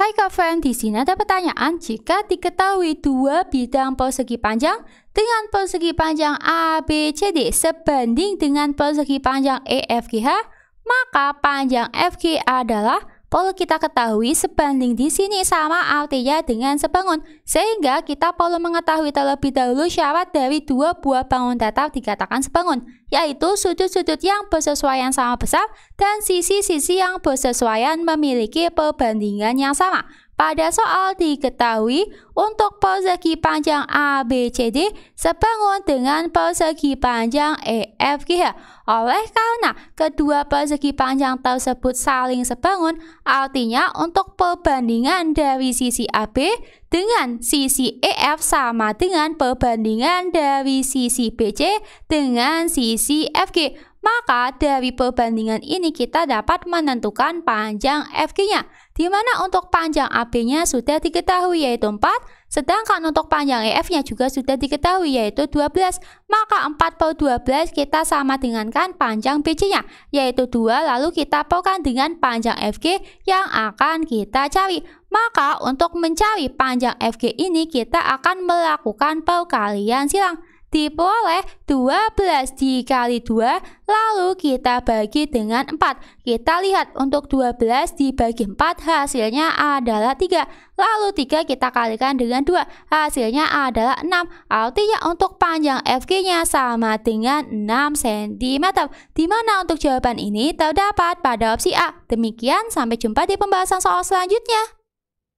Hai kawan, di sini ada pertanyaan jika diketahui dua bidang persegi panjang dengan persegi panjang ABCD sebanding dengan persegi panjang EFGH, maka panjang FG adalah Pol kita ketahui sebanding di sini sama artinya dengan sebangun, sehingga kita perlu mengetahui terlebih dahulu syarat dari dua buah bangun datar dikatakan sebangun, yaitu sudut-sudut yang bersesuaian sama besar dan sisi-sisi yang bersesuaian memiliki perbandingan yang sama. Pada soal diketahui untuk persegi panjang ABCD sebangun dengan persegi panjang EFG. Oleh karena kedua persegi panjang tersebut saling sebangun, artinya untuk perbandingan dari sisi AB dengan sisi EF sama dengan perbandingan dari sisi BC dengan sisi FG. Maka dari perbandingan ini kita dapat menentukan panjang FG-nya, di mana untuk panjang AB-nya sudah diketahui yaitu 4, sedangkan untuk panjang EF-nya juga sudah diketahui yaitu 12. Maka 4 per 12 kita sama dengan kan panjang BC-nya, yaitu 2 lalu kita pokan dengan panjang FG yang akan kita cari. Maka untuk mencari panjang FG ini kita akan melakukan perkalian silang diperoleh 12 dikali 2 lalu kita bagi dengan 4 kita lihat untuk 12 dibagi 4 hasilnya adalah 3 lalu 3 kita kalikan dengan 2 hasilnya adalah 6 artinya untuk panjang FG nya sama dengan 6 cm Di mana untuk jawaban ini terdapat pada opsi A demikian sampai jumpa di pembahasan soal selanjutnya